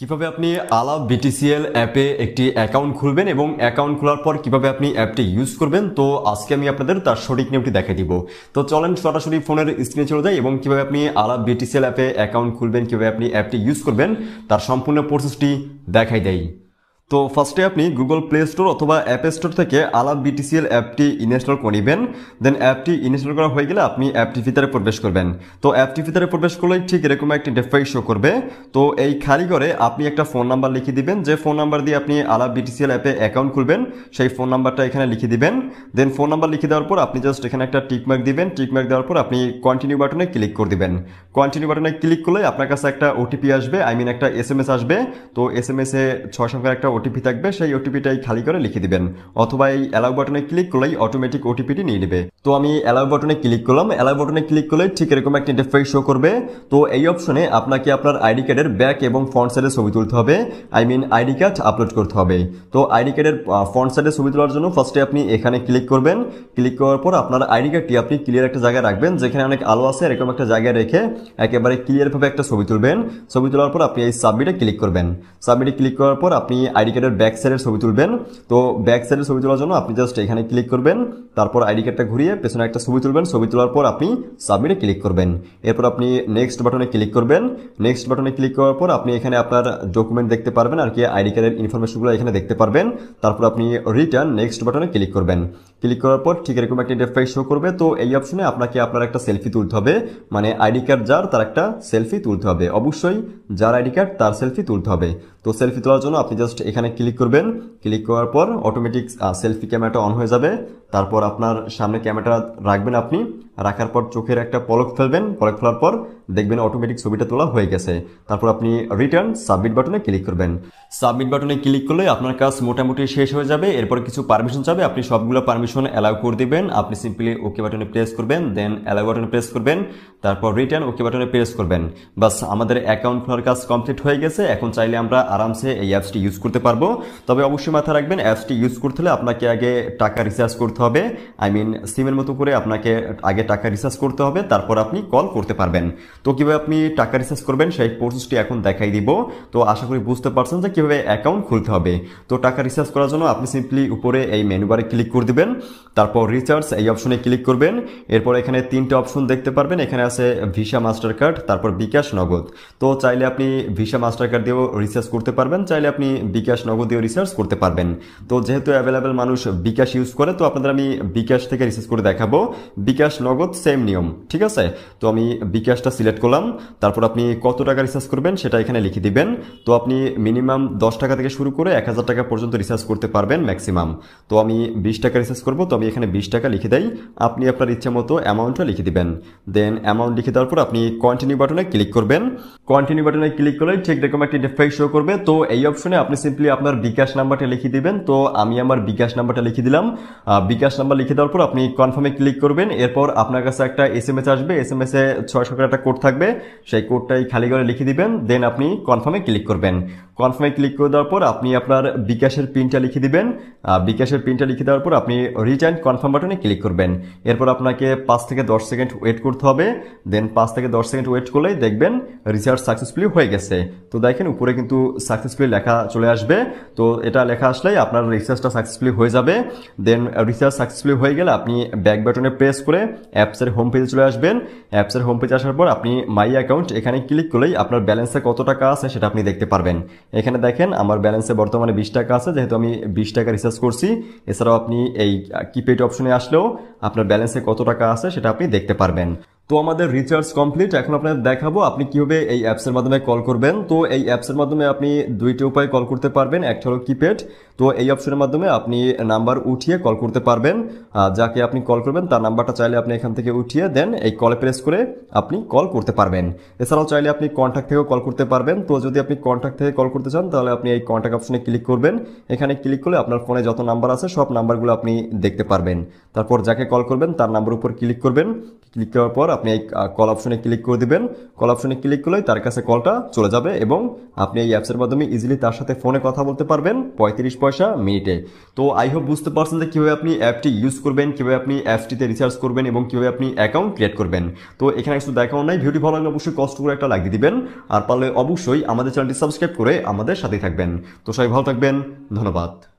কিভাবে আপনি আলা বিটিসিএল অ্যাপে একটি অ্যাকাউন্ট খুলবেন এবং অ্যাকাউন্ট খোলার পর কিভাবে আপনি অ্যাপটি ইউজ করবেন তো আজকে আমি আপনাদের তার সঠিক নিয়মটি দেখে দিব তো চলেন সরাসরি ফোনের স্ক্রিনে চলে যাই এবং কিভাবে আপনি আলা বিটিসিএল অ্যাপে অ্যাকাউন্ট খুলবেন কিভাবে আপনি অ্যাপটি ইউজ করবেন তার সম্পূর্ণ প্রসেসটি দেখাই দেয় তো ফার্স্টে আপনি গুগল প্লে স্টোর অথবা অ্যাপ স্টোর থেকে আলাপ বিটিসিএল অ্যাপটি ইনস্টল করিবেন দেন অ্যাপটি ইনস্টল করা হয়ে গেলে আপনি অ্যাপটি ভিতরে প্রবেশ করবেন তো অ্যাপটি ভিতরে প্রবেশ করলেই ঠিক এরকম একটি ডেফাই শো করবে তো এই খালি করে আপনি একটা ফোন নাম্বার লিখে দিবেন যে ফোন নাম্বার দিয়ে আপনি আলাপ বিটিসিএল অ্যাপে অ্যাকাউন্ট খুলবেন সেই ফোন নাম্বারটা এখানে লিখে দিবেন দেন ফোন নাম্বার লিখে দেওয়ার পর আপনি জাস্ট এখানে একটা টিকমার্ক দিবেন টিকমার্ক দেওয়ার পর আপনি কন্টিনিউ বাটনে ক্লিক করে দিবেন কন্টিনিউ বাটনে ক্লিক করলে আপনার কাছে একটা ওটিপি আসবে আই মিন একটা এস এম এস আসবে তো এস এ ছয় সংখ্যার একটা ওটিপি থাকবে সেই ওটিপিটাই খালি করে লিখে দিবেন অথবা এই অ্যালাউ বাটনে ক্লিক করলেই অটোমেটিক ওটিপিটি নিয়ে নেবে তো আমি অ্যালাউ বাটনে ক্লিক করলাম অ্যালাউ বাটনে ক্লিক করলে ঠিক এরকম একটা ইন্টারফেস শো করবে তো এই অপশনে আপনাকে আপনার আইডি কার্ডের ব্যাক এবং ফ্রন্ট সাইডের ছবি তুলতে হবে I mean ID card upload করতে হবে তো আইডি কার্ডের ফ্রন্ট সাইডের ছবি তোলার জন্য ফার্স্টে আপনি এখানে ক্লিক করবেন ক্লিক করার পর আপনার আইডি কার্ডটি আপনি ক্লিয়ার একটা জায়গায় রাখবেন যেখানে অনেক আলো আছে এরকম একটা জায়গায় রেখে একেবারে ক্লিয়ারভাবে একটা ছবি তুলবেন ছবি তোলার পর আপনি এই সাবমিটে ক্লিক করবেন সাবমিটে ক্লিক করার পর আপনি আইডি আইডি কার্ডের ব্যাক সাইডের ছবি তুলবেন তো ব্যাক সাইডের ছবি তোলার জন্য আপনি জাস্ট এখানে ক্লিক করবেন তারপর আইডি কার্ডটা ঘুরিয়ে পেছনে একটা ছবি তুলবেন ছবি তোলার পর আপনি সাবমিটে ক্লিক করবেন এরপর আপনি নেক্সট বাটনে ক্লিক করবেন নেক্সট বাটনে ক্লিক করার পর আপনি এখানে আপনার ডকুমেন্ট দেখতে পারবেন আর কি আইডি কার্ডের ইনফরমেশনগুলো এখানে দেখতে পারবেন তারপর আপনি রিটার্ন নেক্সট বাটনে ক্লিক করবেন ক্লিক করার পর ঠিক এরকম একটা ইন্টারফেস শো করবে তো এই অপশনে আপনাকে আপনার একটা সেলফি তুলতে হবে মানে আইডি কার্ড যার তার একটা সেলফি তুলতে হবে অবশ্যই যার আইডি কার্ড তার সেলফি তুলতে হবে তো সেলফি তোলার জন্য আপনি জাস্ট এখানে ক্লিক করবেন ক্লিক করার পর অটোমেটিক সেলফি ক্যামেরাটা অন হয়ে যাবে তারপর আপনার সামনে ক্যামেরাটা রাখবেন আপনি রাখার পর চোখের একটা পলক ফেলবেন পলক ফেলার পর দেখবেন অটোমেটিক ছবিটা তোলা হয়ে গেছে তারপর আপনি রিটার্ন সাবমিট বাটনে ক্লিক করবেন সাবমিট বাটনে ক্লিক করলে আপনার কাজ মোটামুটি শেষ হয়ে যাবে এরপর কিছু পারমিশন চাবে আপনি সবগুলো পারমিশন অ্যালাউ করে দিবেন আপনি সিম্পলি ওকে বাটনে প্রেস করবেন দেন অ্যালাউ বাটনে প্রেস করবেন তারপর রিটার্ন ওকে বাটনে প্রেস করবেন বাস আমাদের অ্যাকাউন্ট খোলার কাজ কমপ্লিট হয়ে গেছে এখন চাইলে আমরা আরামসে এই অ্যাপসটি ইউজ করতে পারবো তবে অবশ্যই মাথায় রাখবেন অ্যাপসটি ইউজ করতে হলে আপনাকে আগে টাকা রিচার্জ করতে হবে আই মিন সিমের মতো করে আপনাকে আগে টাকা রিচার্জ করতে হবে তারপর আপনি কল করতে পারবেন তো কিভাবে আপনি টাকা রিচার্জ করবেন সেই প্রসেসটি এখন দেখাই দিব তো আশা করি বুঝতে পারছেন যে কিভাবে অ্যাকাউন্ট খুলতে হবে তো টাকা রিচার্জ করার জন্য আপনি সিম্পলি উপরে এই মেনু বারে ক্লিক করে দেবেন তারপর রিচার্জ এই অপশনে ক্লিক করবেন এরপর এখানে তিনটে অপশন দেখতে পারবেন এখানে আছে ভিসা মাস্টার কার্ড তারপর বিকাশ নগদ তো চাইলে আপনি ভিসা মাস্টার কার্ড দিয়েও রিচার্জ করতে পারবেন চাইলে আপনি বিকাশ নগদ দিয়েও রিসার্চ করতে পারবেন তো যেহেতু অ্যাভেলেবেল মানুষ বিকাশ ইউজ করে তো আপনাদের আমি বিকাশ থেকে রিসার্চ করে দেখাবো বিকাশ নগদ সেম নিয়ম ঠিক আছে তো আমি বিকাশটা সিলেক্ট করলাম তারপর আপনি কত টাকা রিসার্জ করবেন সেটা এখানে লিখে দিবেন তো আপনি মিনিমাম দশ টাকা থেকে শুরু করে এক টাকা পর্যন্ত রিসার্জ করতে পারবেন ম্যাক্সিমাম তো আমি বিশ টাকা রিসার্জ করবো তো আমি এখানে বিশ টাকা লিখে দেই আপনি আপনার ইচ্ছা মতো অ্যামাউন্টটা লিখে দিবেন দেন অ্যামাউন্ট লিখে দেওয়ার পর আপনি কন্টিনিউ বাটনে ক্লিক করবেন কন্টিনিউ বাটনে ক্লিক করলে ঠিক রকম একটি ইন্টারফেস শো করবে তো এই অপশনে আপনি সিম্পলি আপনার বিকাশ নাম্বারটা লিখে দিবেন তো আমি আমার বিকাশ নাম্বারটা লিখে দিলাম বিকাশ নাম্বার লিখে দেওয়ার পর আপনি কনফার্মে ক্লিক করবেন এরপর আপনার কাছে একটা এস এম এস আসবে এস এম এস এ ছয়শো একটা কোড থাকবে সেই কোডটাই খালি করে লিখে দিবেন দেন আপনি কনফার্মে ক্লিক করবেন কনফার্মে ক্লিক করে দেওয়ার পর আপনি আপনার বিকাশের পিনটা লিখে দিবেন বিকাশের পিনটা লিখে দেওয়ার পর আপনি রিটার্ন কনফার্ম বাটনে ক্লিক করবেন এরপর আপনাকে পাঁচ থেকে দশ সেকেন্ড ওয়েট করতে হবে দেন পাঁচ থেকে দশ সেকেন্ড ওয়েট করলেই দেখবেন রিচার্জ সাকসেসফুলি হয়ে গেছে তো দেখেন উপরে কিন্তু সাকসেসফুলি লেখা চলে আসবে তো এটা লেখা আসলেই আপনার রিচার্জটা সাকসেসফুলি হয়ে যাবে দেন রিচার্জ সাকসেসফুলি হয়ে গেলে আপনি ব্যাক বাটনে প্রেস করে অ্যাপসের হোম পেজে চলে আসবেন অ্যাপসের হোম পেজে আসার পর আপনি মাই অ্যাকাউন্ট এখানে ক্লিক করলেই আপনার ব্যালেন্সে কত টাকা আছে সেটা আপনি দেখতে পারবেন এখানে দেখেন আমার ব্যালেন্সে বর্তমানে বিশ টাকা আছে যেহেতু আমি বিশ টাকা রিচার্জ করছি এছাড়াও আপনি এই কিপেড অপশনে আসলেও আপনার ব্যালেন্সে কত টাকা আছে সেটা আপনি দেখতে পারবেন তো আমাদের রিচার্জ কমপ্লিট এখন আপনাদের দেখাবো আপনি কীভাবে এই অ্যাপসের মাধ্যমে কল করবেন তো এই অ্যাপসের মাধ্যমে আপনি দুইটি উপায় কল করতে পারবেন একটা হলো কিপ্যাড তো এই অপশনের মাধ্যমে আপনি নাম্বার উঠিয়ে কল করতে পারবেন যাকে আপনি কল করবেন তার নাম্বারটা চাইলে আপনি এখান থেকে উঠিয়ে দেন এই কলে প্রেস করে আপনি কল করতে পারবেন এছাড়াও চাইলে আপনি কন্ট্যাক্ট থেকেও কল করতে পারবেন তো যদি আপনি কন্ট্যাক্ট থেকে কল করতে চান তাহলে আপনি এই কন্ট্যাক্ট অপশনে ক্লিক করবেন এখানে ক্লিক করলে আপনার ফোনে যত নাম্বার আছে সব নাম্বারগুলো আপনি দেখতে পারবেন তারপর যাকে কল করবেন তার নাম্বার উপর ক্লিক করবেন ক্লিক করার পর আপনি এই কল অপশনে ক্লিক করে দিবেন কল অপশনে ক্লিক করলে তার কাছে কলটা চলে যাবে এবং আপনি এই অ্যাপসের মাধ্যমে ইজিলি তার সাথে ফোনে কথা বলতে পারবেন পঁয়ত্রিশ পয়সা মিনিটে তো আই হোপ বুঝতে পারছেন যে কীভাবে আপনি অ্যাপটি ইউজ করবেন কীভাবে আপনি অ্যাপটিতে রিচার্জ করবেন এবং কীভাবে আপনি অ্যাকাউন্ট ক্রিয়েট করবেন তো এখানে একটু দেখাও নাই ভিডিও ভালো লাগলে অবশ্যই কষ্ট করে একটা লাগিয়ে দিবেন আর পারলে অবশ্যই আমাদের চ্যানেলটি সাবস্ক্রাইব করে আমাদের সাথেই থাকবেন তো সবাই ভালো থাকবেন ধন্যবাদ